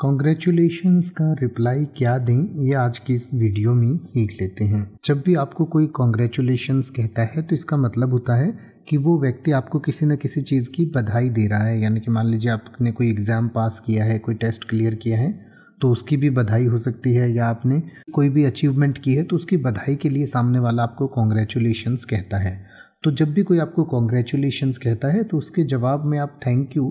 congratulations का reply क्या दें ये आज की इस वीडियो में सीख लेते हैं जब भी आपको कोई कॉन्ग्रेचुलेशंस कहता है तो इसका मतलब होता है कि वो व्यक्ति आपको किसी न किसी चीज़ की बधाई दे रहा है यानी कि मान लीजिए आपने कोई एग्ज़ाम पास किया है कोई टेस्ट क्लियर किया है तो उसकी भी बधाई हो सकती है या आपने कोई भी अचीवमेंट की है तो उसकी बधाई के लिए सामने वाला आपको कॉन्ग्रेचुलेशंस कहता है तो जब भी कोई आपको कॉन्ग्रेचुलेशंस कहता है तो उसके जवाब में आप थैंक यू